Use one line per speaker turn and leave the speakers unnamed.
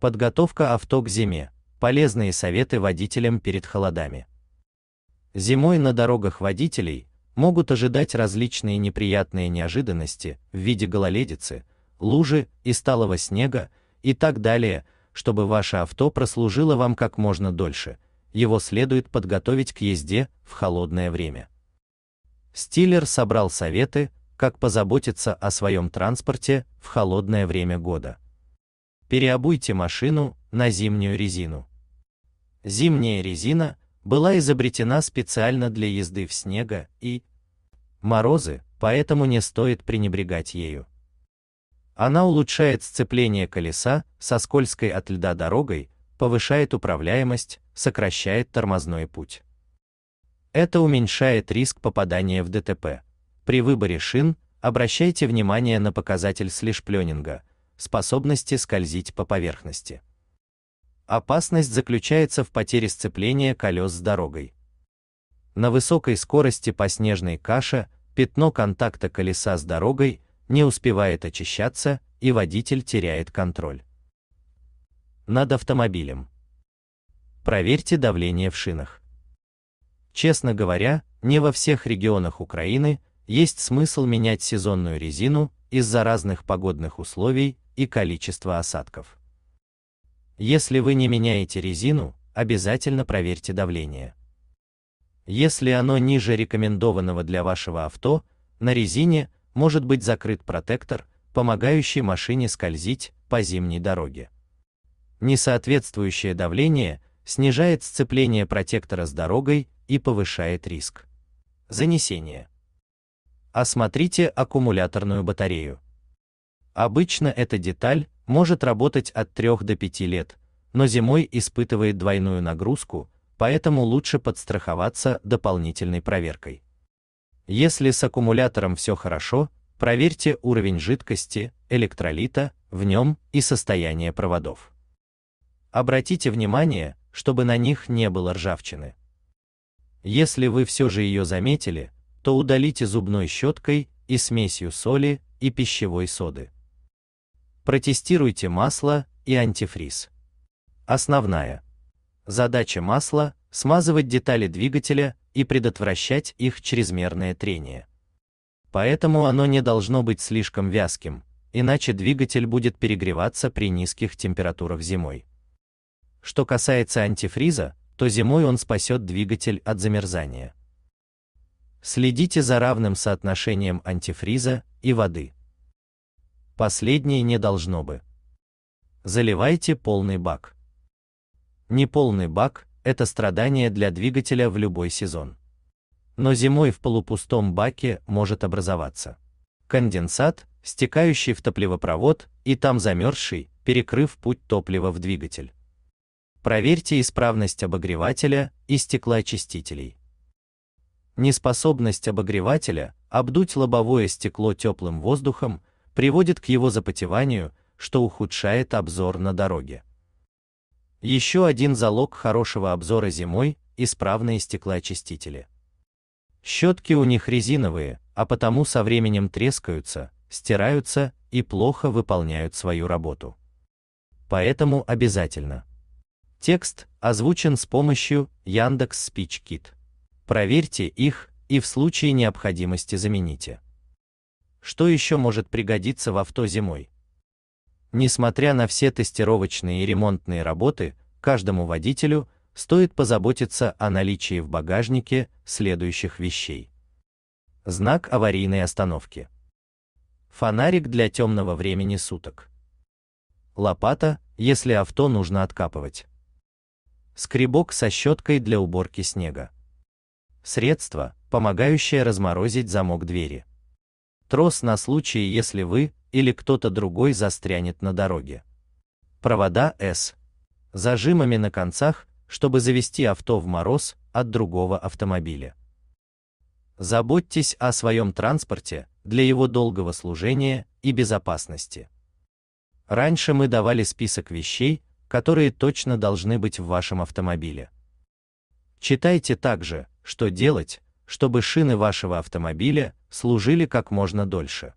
Подготовка авто к зиме. Полезные советы водителям перед холодами. Зимой на дорогах водителей могут ожидать различные неприятные неожиданности в виде гололедицы, лужи и сталого снега и так далее, чтобы ваше авто прослужило вам как можно дольше. Его следует подготовить к езде в холодное время. Стиллер собрал советы, как позаботиться о своем транспорте в холодное время года. Переобуйте машину на зимнюю резину. Зимняя резина была изобретена специально для езды в снега и морозы, поэтому не стоит пренебрегать ею. Она улучшает сцепление колеса со скользкой от льда дорогой, повышает управляемость, сокращает тормозной путь. Это уменьшает риск попадания в ДТП. При выборе шин обращайте внимание на показатель слишпленинга, способности скользить по поверхности. Опасность заключается в потере сцепления колес с дорогой. На высокой скорости по снежной каше пятно контакта колеса с дорогой не успевает очищаться, и водитель теряет контроль. Над автомобилем. Проверьте давление в шинах. Честно говоря, не во всех регионах Украины есть смысл менять сезонную резину из-за разных погодных условий и количество осадков. Если вы не меняете резину, обязательно проверьте давление. Если оно ниже рекомендованного для вашего авто, на резине может быть закрыт протектор, помогающий машине скользить по зимней дороге. Несоответствующее давление снижает сцепление протектора с дорогой и повышает риск занесения. Осмотрите аккумуляторную батарею. Обычно эта деталь может работать от 3 до 5 лет, но зимой испытывает двойную нагрузку, поэтому лучше подстраховаться дополнительной проверкой. Если с аккумулятором все хорошо, проверьте уровень жидкости, электролита в нем и состояние проводов. Обратите внимание, чтобы на них не было ржавчины. Если вы все же ее заметили, то удалите зубной щеткой и смесью соли и пищевой соды. Протестируйте масло и антифриз. Основная задача масла – смазывать детали двигателя и предотвращать их чрезмерное трение. Поэтому оно не должно быть слишком вязким, иначе двигатель будет перегреваться при низких температурах зимой. Что касается антифриза, то зимой он спасет двигатель от замерзания. Следите за равным соотношением антифриза и воды. Последнее не должно бы. Заливайте полный бак. Неполный бак это страдание для двигателя в любой сезон. Но зимой в полупустом баке может образоваться конденсат, стекающий в топливопровод и там замерзший, перекрыв путь топлива в двигатель. Проверьте исправность обогревателя и стеклоочистителей. Неспособность обогревателя обдуть лобовое стекло теплым воздухом приводит к его запотеванию, что ухудшает обзор на дороге. Еще один залог хорошего обзора зимой – исправные стеклоочистители. Щетки у них резиновые, а потому со временем трескаются, стираются и плохо выполняют свою работу. Поэтому обязательно. Текст озвучен с помощью Яндекс Спичкит. Проверьте их и в случае необходимости замените что еще может пригодиться в авто зимой. Несмотря на все тестировочные и ремонтные работы, каждому водителю стоит позаботиться о наличии в багажнике следующих вещей. Знак аварийной остановки. Фонарик для темного времени суток. Лопата, если авто нужно откапывать. Скребок со щеткой для уборки снега. Средство, помогающее разморозить замок двери трос на случай, если вы или кто-то другой застрянет на дороге. Провода С. Зажимами на концах, чтобы завести авто в мороз от другого автомобиля. Заботьтесь о своем транспорте для его долгого служения и безопасности. Раньше мы давали список вещей, которые точно должны быть в вашем автомобиле. Читайте также, что делать, чтобы шины вашего автомобиля служили как можно дольше.